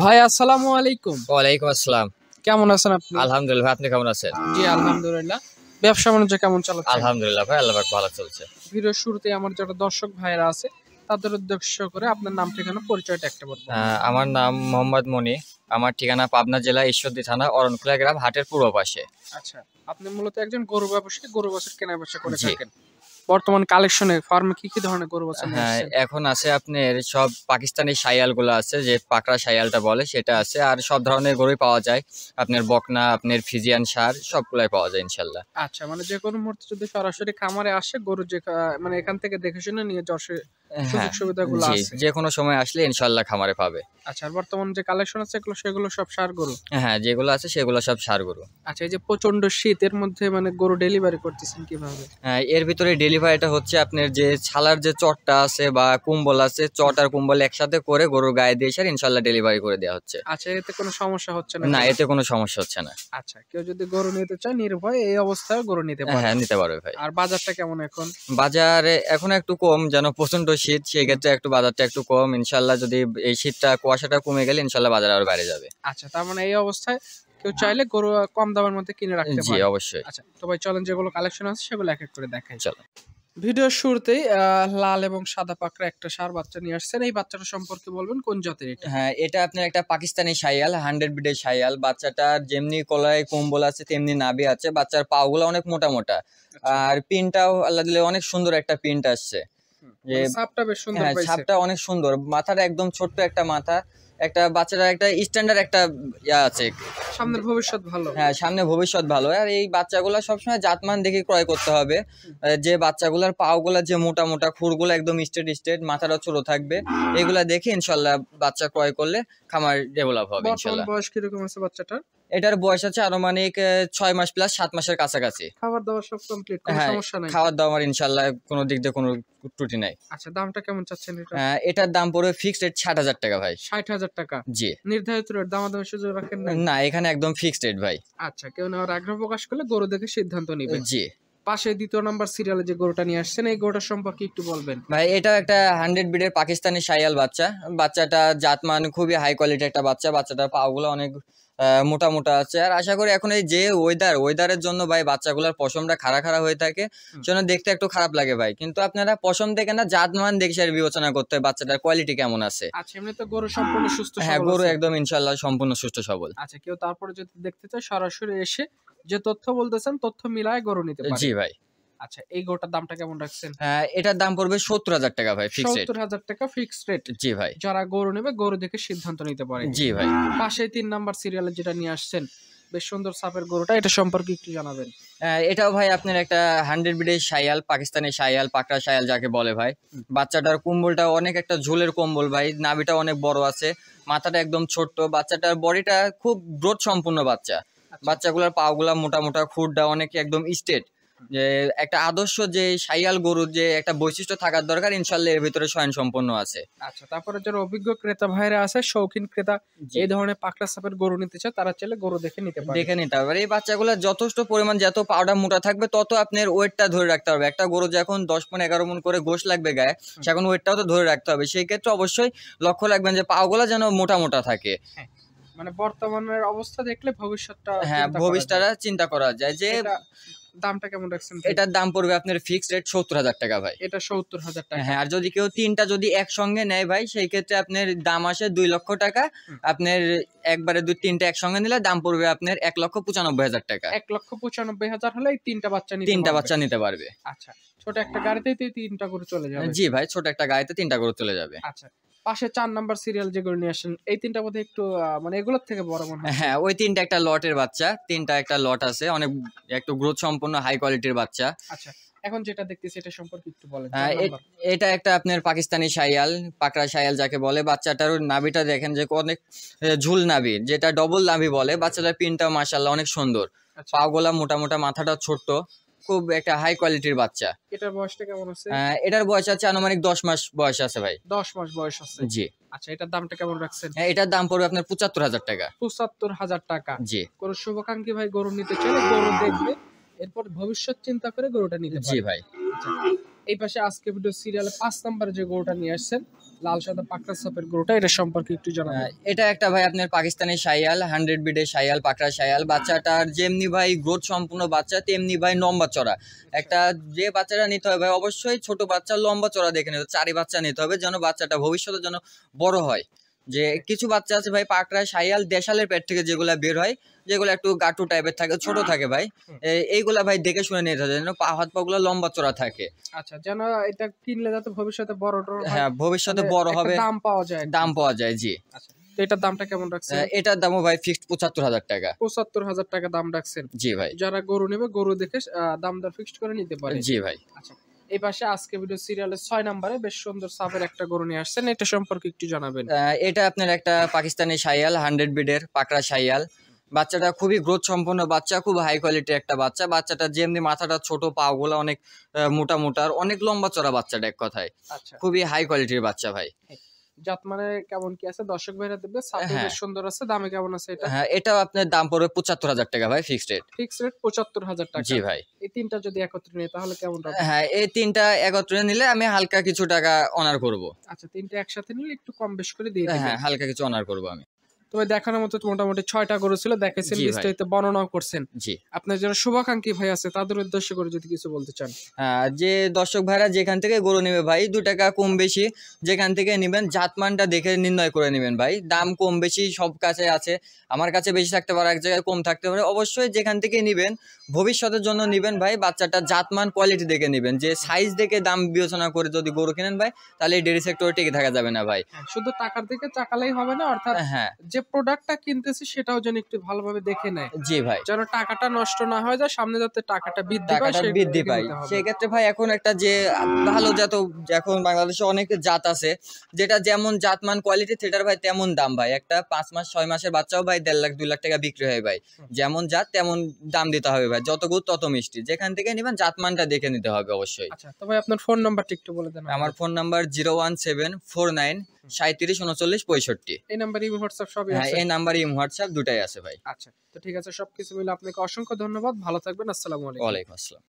ভাই আসসালামু আলাইকুম ওয়ালাইকুম আসসালাম কেমন আছেন আপনি আলহামদুলিল্লাহ আপনি কেমন আছেন জি আলহামদুলিল্লাহ ব্যবসা বাণিজ্য কেমন চলছে আলহামদুলিল্লাহ ভাই আল্লাহ ভালো চলছে ভিডিওর শুরুতে আমার যারা দর্শক ভাইরা আছে তাদের উদ্দেশ্য করে আপনার নাম ঠিকানা পরিচয়টা একটা বলবেন আমার নাম মোহাম্মদ মনি আমার ঠিকানা পাবনা জেলা ঈশ্বরদী থানা অরণকুলা গ্রাম হাটের পূর্ব পাশে আচ্ছা আপনি মূলত একজন গরু ব্যবসায়ী গরু বছর কেনা বেচা করে থাকেন বর্তমান কালেকশনে ফার্মে কি কি ধরনের গরু আছে হ্যাঁ এখন আছে আপনার সব পাকিস্তানি শায়ালগুলো আছে যে পাকড়া শায়ালটা বলে সেটা আছে আর সব ধরনের গরুই পাওয়া যায় আপনার বকনা আপনার ফিজিয়ান সার সবগুলাই পাওয়া যায় ইনশাল্লাহ আচ্ছা মানে যে কোনো মুহূর্তে যদি সরাসরি খামারে আসে গরু যে মানে এখান থেকে দেখে শুনে নিয়ে যশোর সুযোগ হ্যাঁ, আছে যে কোনো সময় আসলে খামারে পাবে আচ্ছা বর্তমান যে কালেকশন আছে এগুলো সেগুলো সব সার গরু হ্যাঁ যেগুলো আছে সেগুলো সব সার গরু আচ্ছা এই যে প্রচন্ড মধ্যে মানে গরু ডেলিভারি করতেছেন কিভাবে হ্যাঁ এর ভিতরে ডেলিভারিটা হচ্ছে আপনার যে ছালার যে চটটা আছে বা কুম্বল আছে চট আর কুম্বল একসাথে করে গরুর গায়ে দিয়ে সার ইনশাল্লাহ ডেলিভারি করে দেওয়া হচ্ছে আচ্ছা এতে কোনো সমস্যা হচ্ছে না না এতে কোনো সমস্যা হচ্ছে না আচ্ছা কেউ যদি গরু নিতে চায় নির্ভয় এই অবস্থায় গরু নিতে পারে হ্যাঁ নিতে পারবে ভাই আর বাজারটা কেমন এখন বাজারে এখন একটু কম যেন প্রচন্ড শীত সেক্ষেত্রে একটু বাজারটা একটু কম ইনশাল্লাহ যদি এই শীতটা কুয়াশাটা কমে গেলে ইনশাল্লাহ বাজার আরো বেড়ে যাবে আচ্ছা তার মানে এই অবস্থায় কেউ চাইলে গরু কম দামের মধ্যে কিনে রাখতে পারে জি অবশ্যই আচ্ছা তো ভাই চলেন যেগুলো কালেকশন আছে সেগুলো এক এক করে দেখাই চলো ভিডিওর শুরুতেই লাল এবং সাদা পাকড়া একটা সার বাচ্চা নিয়ে আসছেন এই বাচ্চাটা সম্পর্কে বলবেন কোন জাতের এটা হ্যাঁ এটা আপনার একটা পাকিস্তানি শাইয়াল হান্ড্রেড ব্রিডের শাইয়াল বাচ্চাটার যেমনি কলায় কম্বল আছে তেমনি নাবি আছে বাচ্চার পাগুলো অনেক মোটা মোটা আচ্ছা। আর পিনটাও আল্লাহ দিলে অনেক সুন্দর একটা পিনটা আসছে মানে যে সাপটা বেশ সুন্দর হ্যাঁ সাপটা অনেক সুন্দর মাথাটা একদম ছোট্ট একটা মাথা একটা বাচ্চাটার একটা স্ট্যান্ডার্ড একটা ইয়া আছে সামনের ভবিষ্যৎ ভালো হ্যাঁ সামনে ভবিষ্যৎ ভালো আর এই বাচ্চাগুলো সবসময় জাতমান দেখে ক্রয় করতে হবে যে বাচ্চাগুলোর পাওগুলো যে মোটা মোটা খুরগুলো একদম স্ট্রেট স্ট্রেট মাথাটা ছোট থাকবে এগুলা দেখে ইনশাল্লাহ বাচ্চা ক্রয় করলে খামার ডেভেলপ হবে ইনশাল্লাহ বয়স কিরকম আছে বাচ্চাটার এটার বয়স আছে আনুমানিক ছয় মাস প্লাস সাত মাসের কাছাকাছি খাবার দাবার সব কমপ্লিট হ্যাঁ খাবার দাবার ইনশাল্লাহ কোনো দিক দিয়ে কোনো ত্রুটি নাই আচ্ছা দামটা কেমন চাচ্ছেন এটা এটার দাম পড়বে ফিক্সড ষাট হাজার টাকা ভাই ষাট হাজার টাকা জি নির্ধারিত রেট দাম সুযোগ রাখেন না এখানে এখানে একদম ফিক্সড রেট ভাই আচ্ছা কেউ নেওয়ার আগ্রহ প্রকাশ করলে গরু দেখে সিদ্ধান্ত নিবে জি পাশে দ্বিতীয় নাম্বার সিরিয়ালে যে গরুটা নিয়ে আসছেন এই গরুটার সম্পর্কে একটু বলবেন ভাই এটা একটা হান্ড্রেড বিডের পাকিস্তানি সাইয়াল বাচ্চা বাচ্চাটা জাতমান খুবই হাই কোয়ালিটি একটা বাচ্চা বাচ্চাটার পাগুলো অনেক মোটা মোটা আছে আর আশা করি এখন এই যে ওয়েদার ওয়েদারের জন্য ভাই বাচ্চাগুলোর পশমটা খাড়া খাড়া হয়ে থাকে জন্য দেখতে একটু খারাপ লাগে ভাই কিন্তু আপনারা পশম দেখে না জাত মান দেখে বিবেচনা করতে হয় বাচ্চাটার কোয়ালিটি কেমন আছে আচ্ছা সুস্থ হ্যাঁ গরু একদম ইনশাল্লাহ সম্পূর্ণ সুস্থ সবল আচ্ছা কেউ তারপরে যদি দেখতে চায় সরাসরি এসে যে তথ্য বলতেছেন তথ্য মিলায় গরু নিতে পারে জি ভাই আচ্ছা এই গোটার দামটা কেমন রাখছেন হ্যাঁ, এটার দাম পড়বে সত্তর হাজার টাকা ভাই সত্তর হাজার টাকা ফিক্সড রেট জি ভাই যারা গরু নেবে গরু দেখে সিদ্ধান্ত নিতে পারে জি ভাই পাশে তিন নাম্বার সিরিয়ালে যেটা নিয়ে আসছেন বেশ সুন্দর সাপের গরুটা এটা সম্পর্কে একটু জানাবেন হ্যাঁ, এটাও ভাই আপনার একটা হান্ড্রেড ব্রিডের সায়াল পাকিস্তানি সায়াল পাকড়া সায়াল যাকে বলে ভাই বাচ্চাটার কম্বলটা অনেক একটা ঝোলের কম্বল ভাই নাভিটা অনেক বড় আছে মাথাটা একদম ছোট্ট বাচ্চাটার বডিটা খুব গ্রোথ সম্পূর্ণ বাচ্চা আচ্ছা। বাচ্চাগুলার পাওগুলা মোটা মোটা খুঁটটা অনেক একদম স্টেট যে একটা আদর্শ যে সাইয়াল গরুর যে একটা বৈশিষ্ট্য থাকার দরকার ইনশাল্লাহ এর ভিতরে স্বয়ং সম্পন্ন আছে আচ্ছা তারপরে যারা অভিজ্ঞ ক্রেতা ভাইরা আছে শৌখিন ক্রেতা এই ধরনের পাকড়া সাপের গরু নিতে চায় তারা চাইলে গরু দেখে নিতে পারে দেখে নিতে পারে এই বাচ্চাগুলো যথেষ্ট পরিমাণ যত পাউডার মোটা থাকবে তত আপনার ওয়েটটা ধরে রাখতে হবে একটা গরু যখন দশ পনেরো এগারো মন করে গোশ লাগবে গায়ে সেখন ওয়েটটাও তো ধরে রাখতে হবে সেই ক্ষেত্রে অবশ্যই লক্ষ্য রাখবেন যে পাওগুলো যেন মোটা মোটা থাকে হ্যাঁ, মানে বর্তমানের অবস্থা দেখলে ভবিষ্যৎটা হ্যাঁ ভবিষ্যৎটা চিন্তা করা যায় যে দামটা কেমন রাখছেন এটার দাম পড়বে আপনার ফিক্সড রেট সত্তর হাজার টাকা ভাই এটা সত্তর হাজার টাকা হ্যাঁ আর যদি কেউ তিনটা যদি একসঙ্গে নেয় ভাই সেই ক্ষেত্রে আপনার দাম আসে দুই লক্ষ টাকা আপনার একবারে দুই তিনটা একসঙ্গে নিলে দাম পড়বে আপনার এক লক্ষ পঁচানব্বই হাজার টাকা এক লক্ষ পঁচানব্বই হাজার হলে তিনটা বাচ্চা তিনটা বাচ্চা নিতে পারবে আচ্ছা ছোট একটা গাড়িতে তিনটা করে চলে যাবে জি ভাই ছোট একটা গাড়িতে তিনটা করে চলে যাবে আচ্ছা পাশে চার নাম্বার সিরিয়াল যেগুলো নিয়ে আসেন এই তিনটা বোধ একটু মানে এগুলোর থেকে বড় মনে হয় হ্যাঁ ওই তিনটা একটা লটের বাচ্চা তিনটা একটা লট আছে অনেক একটু গ্রোথ সম্পন্ন হাই কোয়ালিটির বাচ্চা আচ্ছা এখন যেটা দেখতেছি এটা সম্পর্কে একটু বলেন হ্যাঁ, এটা একটা আপনার পাকিস্তানি শায়াল পাকড়া শায়াল যাকে বলে বাচ্চাটার নাভিটা দেখেন যে অনেক ঝুল নাভি যেটা ডবল নাভি বলে বাচ্চাটার পিনটা মাসাল্লাহ অনেক সুন্দর আচ্ছা। গোলা মোটা মোটা মাথাটা ছোট্ট খুব একটা হাই কোয়ালিটির বাচ্চা এটার বয়সটা কেমন আছে হ্যাঁ, এটার বয়স আছে আনুমানিক 10 মাস বয়স আছে ভাই 10 মাস বয়স আছে জি আচ্ছা এটার দামটা কেমন রাখছেন হ্যাঁ এটার দাম পড়বে আপনার 75000 টাকা 75000 টাকা জি কোন শুভকাঙ্ক্ষী ভাই গরু নিতে চাইলে গরু দেখবে এরপর ভবিষ্যৎ চিন্তা করে গরুটা নিতে জি ভাই আচ্ছা। এই পাশে আজকে ভিডিও সিরিয়ালে পাঁচ নাম্বার যে গরুটা নিয়ে আসছেন লাল সাদা পাকড়া সাপের গরুটা এটা সম্পর্কে একটু জানা হ্যাঁ, এটা একটা ভাই আপনার পাকিস্তানি সাইয়াল হান্ড্রেড বিডের সাইয়াল পাকড়া সাইয়াল বাচ্চাটার যেমনি ভাই গ্রোথ সম্পূর্ণ বাচ্চা তেমনি ভাই লম্বা চড়া একটা যে বাচ্চাটা নিতে হবে ভাই অবশ্যই ছোট বাচ্চা লম্বা চড়া দেখে নিতে চারি বাচ্চা নিতে হবে যেন বাচ্চাটা ভবিষ্যতে যেন বড় হয় যে কিছু বাচ্চা আছে ভাই পাকড়া শাইয়াল দেশালের পেট থেকে যেগুলা বের হয় যেগুলো একটু গাটু টাইপের থাকে ছোট হ্যাঁ। থাকে ভাই এইগুলা ভাই দেখে শুনে নিতে হবে যেন পা হাত পা পাগুলো লম্বা চড়া থাকে আচ্ছা যেন এটা কিনলে যাতে ভবিষ্যতে বড় হ্যাঁ ভবিষ্যতে বড় হবে দাম পাওয়া যায় দাম পাওয়া যায় জি আচ্ছা যারা গরু নেবে গরু দেখে দাম দর ফিক্সড করে নিতে পারে জি ভাই আচ্ছা এই পাশে আজকে ভিডিও সিরিয়ালের ছয় নম্বরে বেশ সুন্দর সাপের একটা গরু নিয়ে আসছেন এটা সম্পর্কে একটু জানাবেন এটা আপনার একটা পাকিস্তানি সাইয়াল হান্ড্রেড বিডের পাকড়া সাইয়াল বাচ্চাটা খুবই গ্রোথ সম্পন্ন বাচ্চা খুব হাই কোয়ালিটির একটা বাচ্চা বাচ্চাটা যেমনি মাথাটা ছোট পাগুলো অনেক মোটা মোটা অনেক লম্বা চড়া বাচ্চাটা এক কথায় আচ্ছা। খুবই হাই কোয়ালিটির বাচ্চা ভাই জাত মানে কেমন কি আছে দর্শক ভাইরা দেখবে সাপের হ্যাঁ। সুন্দর আছে দামে কেমন আছে এটা হ্যাঁ এটা আপনার দাম পড়বে 75000 টাকা ভাই ফিক্সড রেট ফিক্সড রেট 75000 টাকা জি ভাই এই তিনটা যদি একত্রে নিই তাহলে কেমন দাম হ্যাঁ এই তিনটা একত্রে নিলে আমি হালকা কিছু টাকা অনার করব আচ্ছা তিনটা একসাথে নিলে একটু কম বেশ করে দিয়ে হ্যাঁ, দিবেন হ্যাঁ হালকা কিছু অনার করব আমি তবে দেখানোর মতো মোটামুটি ছয়টা গরু ছিল দেখেছেন বিস্তারিত বর্ণনাও করছেন জি আপনার যারা শুভাকাঙ্ক্ষী ভাই আছে তাদের উদ্দেশ্য করে যদি কিছু বলতে চান যে দর্শক ভাইরা যেখান থেকে গরু নেবে ভাই দু টাকা কম বেশি যেখান থেকে নেবেন জাতমানটা দেখে নির্ণয় করে নেবেন ভাই দাম কম বেশি সব কাছে আছে আমার কাছে বেশি থাকতে পারে এক জায়গায় কম থাকতে পারে অবশ্যই যেখান থেকে নেবেন ভবিষ্যতের জন্য নেবেন ভাই বাচ্চাটা জাতমান কোয়ালিটি দেখে নেবেন যে সাইজ দেখে দাম বিবেচনা করে যদি গরু কেনেন ভাই তাহলে ডেরি সেক্টরে টিকে থাকা যাবে না ভাই হ্যাঁ, শুধু টাকার দিকে চাকালেই হবে না অর্থাৎ হ্যাঁ যে প্রোডাক্টটা কিনতেছি সেটাও যেন একটু ভালোভাবে দেখে নেয় জি ভাই যেন টাকাটা নষ্ট না হয়ে যায় সামনে যাতে টাকাটা বৃদ্ধি পায় সেক্ষেত্রে ভাই এখন একটা যে ভালো জাত এখন বাংলাদেশে অনেক জাত আছে যেটা যেমন জাতমান কোয়ালিটি সেটার ভাই তেমন দাম ভাই একটা পাঁচ মাস ছয় মাসের বাচ্চাও ভাই দেড় লাখ দুই লাখ টাকা বিক্রি হয় ভাই যেমন জাত তেমন দাম দিতে হবে ভাই যত গুড় তত মিষ্টি যেখান থেকে নেবেন জাতমানটা দেখে নিতে হবে অবশ্যই আচ্ছা তো ভাই আপনার ফোন নাম্বারটা একটু বলে দেন আমার phone number zero one seven four nine সাঁত্রিশ উনচল্লিশ পঁয়ষট্টি এই নাম্বার ইম হোয়াটসঅ্যাপ সবই হ্যাঁ, এই নাম্বার ইম হোয়াটসঅ্যাপ দুটাই আছে ভাই আচ্ছা তো ঠিক আছে সবকিছু মিলে আপনাকে অসংখ্য ধন্যবাদ ভালো থাকবেন আসসালামু আলাইকুম ওয়ালাইকুম আসসালাম